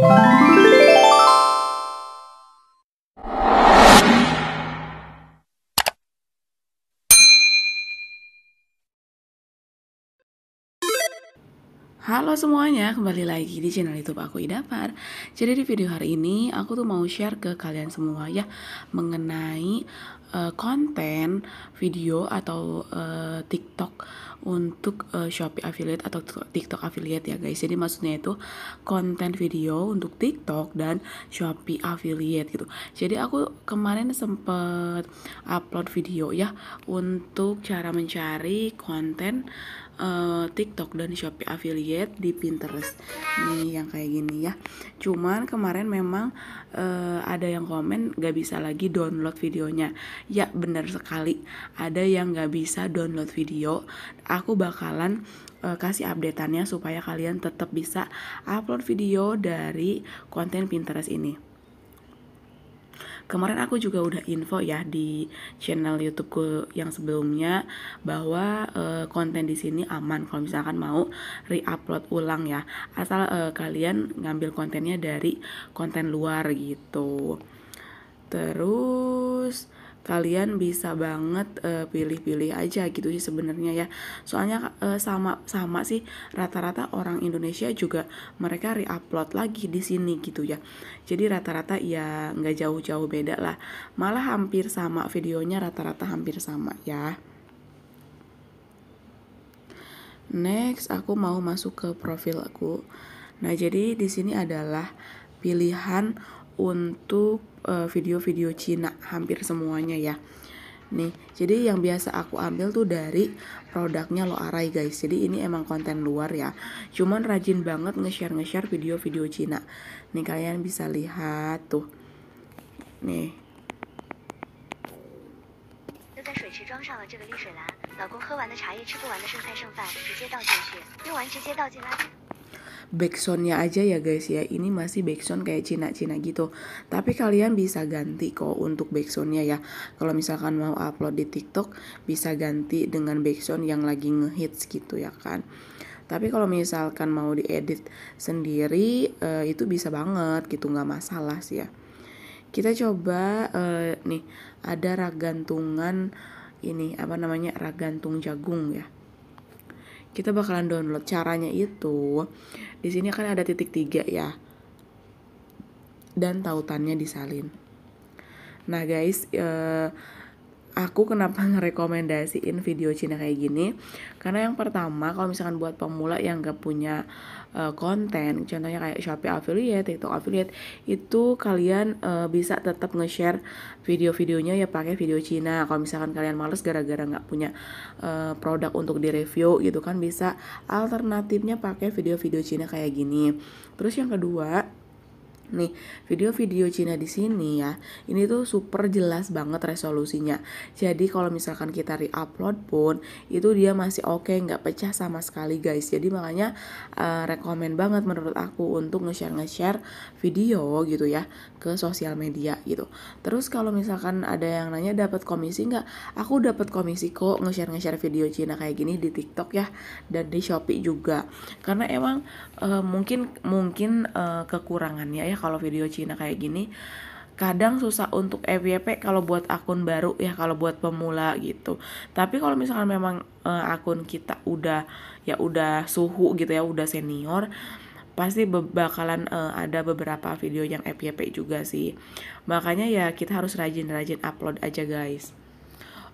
Bye. Halo semuanya, kembali lagi di channel YouTube aku Idapar. Jadi di video hari ini aku tuh mau share ke kalian semua ya mengenai uh, konten video atau uh, TikTok untuk uh, Shopee affiliate atau TikTok affiliate ya guys. Jadi maksudnya itu konten video untuk TikTok dan Shopee affiliate gitu. Jadi aku kemarin sempet upload video ya untuk cara mencari konten uh, TikTok dan Shopee affiliate di Pinterest. ini yang kayak gini ya. Cuman kemarin memang uh, ada yang komen gak bisa lagi download videonya. Ya bener sekali. Ada yang gak bisa download video. Aku bakalan uh, kasih updateannya supaya kalian tetap bisa upload video dari konten Pinterest ini. Kemarin aku juga udah info ya di channel YouTubeku yang sebelumnya bahwa uh, konten di sini aman kalau misalkan mau reupload ulang ya. Asal uh, kalian ngambil kontennya dari konten luar gitu. Terus kalian bisa banget eh, pilih-pilih uh, aja gitu sih sebenarnya ya soalnya sama eh, sama sama sih rata-rata orang Indonesia juga mereka reupload lagi di sini gitu ya jadi rata-rata ya nggak jauh-jauh beda lah malah hampir sama videonya rata-rata hampir sama ya next aku mau masuk ke profil aku nah jadi di sini adalah pilihan untuk eh, video-video Cina hampir semuanya ya. Nih, jadi yang biasa aku ambil tuh dari produknya Lo Arai guys. Jadi ini emang konten luar ya. Cuman rajin banget nge-share nge-share video-video Cina. Nih kalian bisa lihat tuh. Nih backsoundnya aja ya guys ya ini masih backsound kayak Cina-Cina gitu tapi kalian bisa ganti kok untuk backsoundnya ya kalau misalkan mau upload di TikTok bisa ganti dengan backsound yang lagi ngehits gitu ya kan tapi kalau misalkan mau diedit sendiri uh, itu bisa banget gitu nggak masalah sih ya kita coba uh, nih ada ragantungan ini apa namanya ragantung jagung ya kita bakalan download caranya itu di sini kan ada titik tiga ya dan tautannya disalin nah guys eh, aku kenapa ngerekomendasiin video Cina kayak gini karena yang pertama kalau misalkan buat pemula yang gak punya uh, konten contohnya kayak Shopee affiliate, TikTok affiliate itu kalian uh, bisa tetap nge-share video-videonya ya pakai video Cina kalau misalkan kalian males gara-gara nggak punya uh, produk untuk direview gitu kan bisa alternatifnya pakai video-video Cina kayak gini terus yang kedua Nih, video-video Cina di sini ya, ini tuh super jelas banget resolusinya. Jadi kalau misalkan kita re-upload pun, itu dia masih oke, okay, nggak pecah sama sekali guys. Jadi makanya uh, rekomen banget menurut aku untuk nge-share nge-share video gitu ya ke sosial media gitu. Terus kalau misalkan ada yang nanya dapat komisi nggak? Aku dapat komisi kok nge-share nge-share video Cina kayak gini di TikTok ya dan di Shopee juga. Karena emang uh, mungkin mungkin uh, kekurangannya ya kalau video Cina kayak gini kadang susah untuk FYP kalau buat akun baru ya kalau buat pemula gitu tapi kalau misalkan memang e, akun kita udah ya udah suhu gitu ya udah senior pasti bakalan e, ada beberapa video yang FYP juga sih makanya ya kita harus rajin-rajin upload aja guys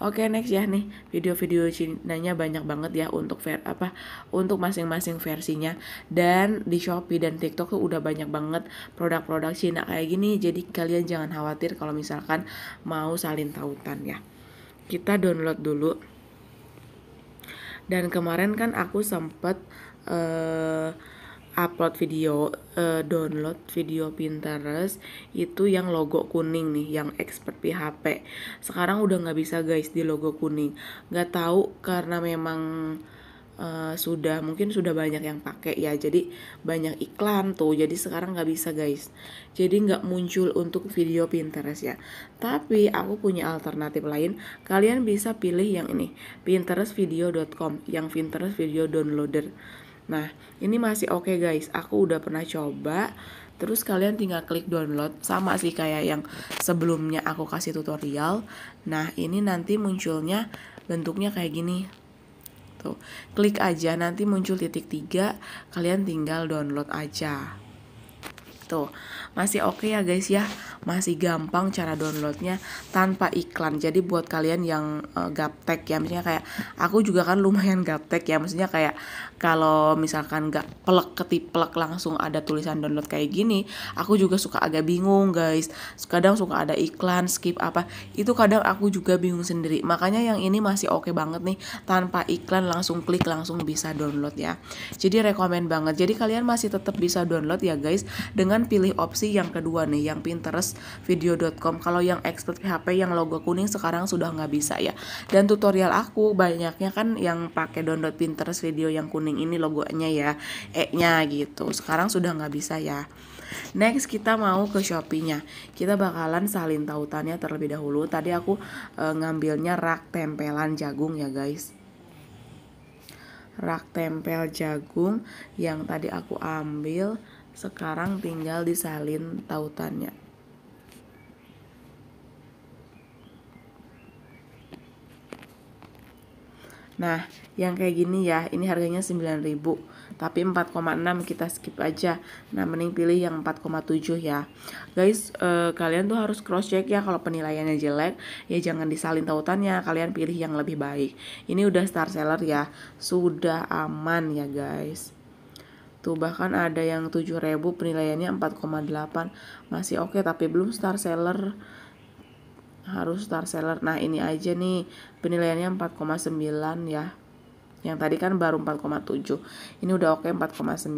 Oke next ya nih video-video Cinanya banyak banget ya untuk ver apa untuk masing-masing versinya dan di Shopee dan TikTok tuh udah banyak banget produk-produk Cina kayak gini jadi kalian jangan khawatir kalau misalkan mau salin tautan ya. Kita download dulu. Dan kemarin kan aku sempet uh, upload video uh, download video Pinterest itu yang logo kuning nih yang expert PHP sekarang udah nggak bisa guys di logo kuning nggak tahu karena memang uh, sudah mungkin sudah banyak yang pakai ya jadi banyak iklan tuh jadi sekarang nggak bisa guys jadi nggak muncul untuk video Pinterest ya tapi aku punya alternatif lain kalian bisa pilih yang ini pinterestvideo.com yang Pinterest video downloader Nah, ini masih oke okay guys. Aku udah pernah coba. Terus kalian tinggal klik download sama sih kayak yang sebelumnya aku kasih tutorial. Nah, ini nanti munculnya bentuknya kayak gini. Tuh. Klik aja nanti muncul titik tiga, kalian tinggal download aja gitu masih oke okay ya guys ya. Masih gampang cara downloadnya tanpa iklan. Jadi buat kalian yang uh, gaptek ya, misalnya kayak aku juga kan lumayan gaptek ya. Maksudnya kayak kalau misalkan gak pelek ketiplek langsung ada tulisan download kayak gini, aku juga suka agak bingung guys. Kadang suka ada iklan, skip apa. Itu kadang aku juga bingung sendiri. Makanya yang ini masih oke okay banget nih tanpa iklan langsung klik langsung bisa download ya. Jadi rekomen banget. Jadi kalian masih tetap bisa download ya guys dengan kalian pilih opsi yang kedua nih, yang Pinterest video.com. Kalau yang expert PHP yang logo kuning sekarang sudah nggak bisa ya. Dan tutorial aku banyaknya kan yang pakai download Pinterest video yang kuning ini logonya ya, e-nya gitu. Sekarang sudah nggak bisa ya. Next kita mau ke Shopee-nya. Kita bakalan salin tautannya terlebih dahulu. Tadi aku e, ngambilnya rak tempelan jagung ya guys rak tempel jagung yang tadi aku ambil sekarang tinggal disalin tautannya. Nah, yang kayak gini ya, ini harganya 9000 tapi 4,6 kita skip aja. Nah, mending pilih yang 4,7 ya. Guys, eh, kalian tuh harus cross check ya kalau penilaiannya jelek, ya jangan disalin tautannya, kalian pilih yang lebih baik. Ini udah star seller ya, sudah aman ya guys tuh gitu. bahkan ada yang 7000 penilaiannya 4,8 masih oke okay, tapi belum star seller harus star seller nah ini aja nih penilaiannya 4,9 ya yang tadi kan baru 4,7 ini udah oke okay, 4,9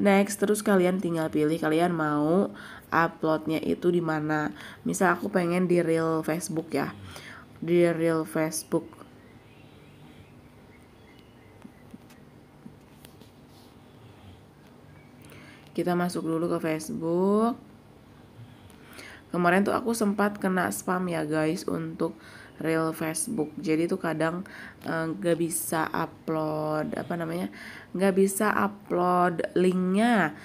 next terus kalian tinggal pilih kalian mau uploadnya itu di mana misal aku pengen di real Facebook ya di real Facebook Kita masuk dulu ke Facebook. Kemarin tuh aku sempat kena spam ya guys untuk real Facebook. Jadi tuh kadang eh, nggak uh, bisa upload apa namanya, nggak bisa upload linknya.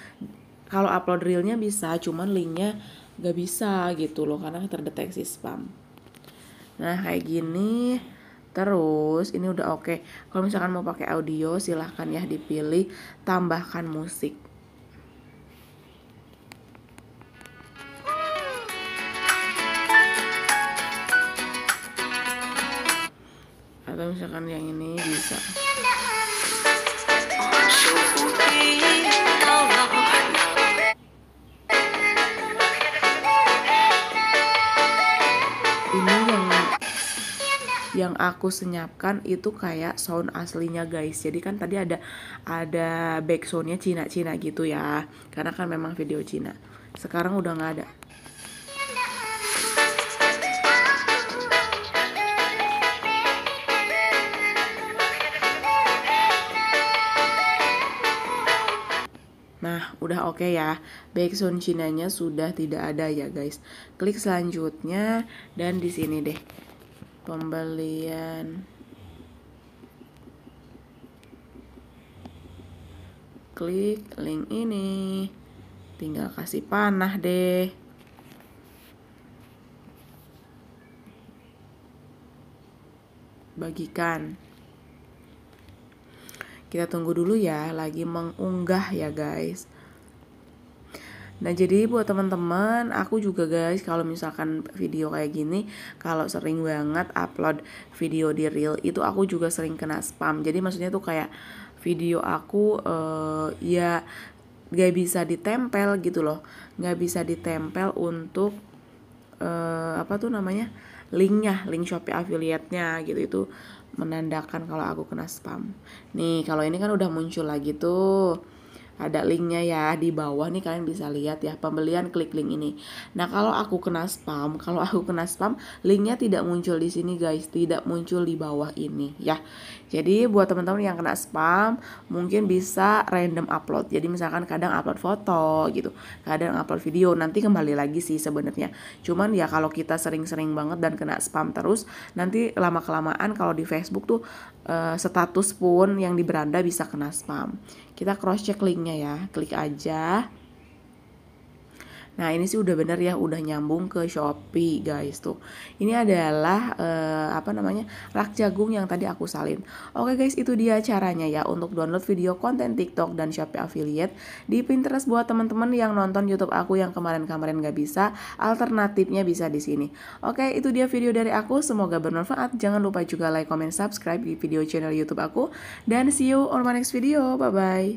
Kalau upload realnya bisa, cuman linknya nggak bisa gitu loh karena terdeteksi spam. Nah kayak gini Terus ini udah oke. Okay. Kalau misalkan mau pakai audio silahkan ya dipilih tambahkan musik. misalkan yang ini bisa ini yang yang aku senyapkan itu kayak sound aslinya guys jadi kan tadi ada ada back soundnya Cina Cina gitu ya karena kan memang video Cina sekarang udah nggak ada udah oke okay ya. Backsound Chinanya sudah tidak ada ya guys. Klik selanjutnya dan di sini deh. Pembelian klik link ini tinggal kasih panah deh bagikan kita tunggu dulu ya lagi mengunggah ya guys Nah jadi buat teman-teman, aku juga guys kalau misalkan video kayak gini, kalau sering banget upload video di reel itu aku juga sering kena spam. Jadi maksudnya tuh kayak video aku uh, ya gak bisa ditempel gitu loh, gak bisa ditempel untuk uh, apa tuh namanya linknya, link Shopee affiliate-nya gitu itu menandakan kalau aku kena spam. Nih kalau ini kan udah muncul lagi tuh ada linknya ya di bawah nih kalian bisa lihat ya pembelian klik link ini nah kalau aku kena spam kalau aku kena spam linknya tidak muncul di sini guys tidak muncul di bawah ini ya jadi buat teman-teman yang kena spam mungkin bisa random upload jadi misalkan kadang upload foto gitu kadang upload video nanti kembali lagi sih sebenarnya cuman ya kalau kita sering-sering banget dan kena spam terus nanti lama kelamaan kalau di Facebook tuh uh, status pun yang di beranda bisa kena spam kita cross check linknya ya, klik aja. Nah ini sih udah bener ya udah nyambung ke Shopee guys tuh. Ini adalah uh, apa namanya rak jagung yang tadi aku salin. Oke guys itu dia caranya ya untuk download video konten TikTok dan Shopee affiliate di Pinterest buat teman-teman yang nonton YouTube aku yang kemarin-kemarin gak bisa. Alternatifnya bisa di sini. Oke itu dia video dari aku semoga bermanfaat. Jangan lupa juga like, comment, subscribe di video channel YouTube aku dan see you on my next video. Bye bye.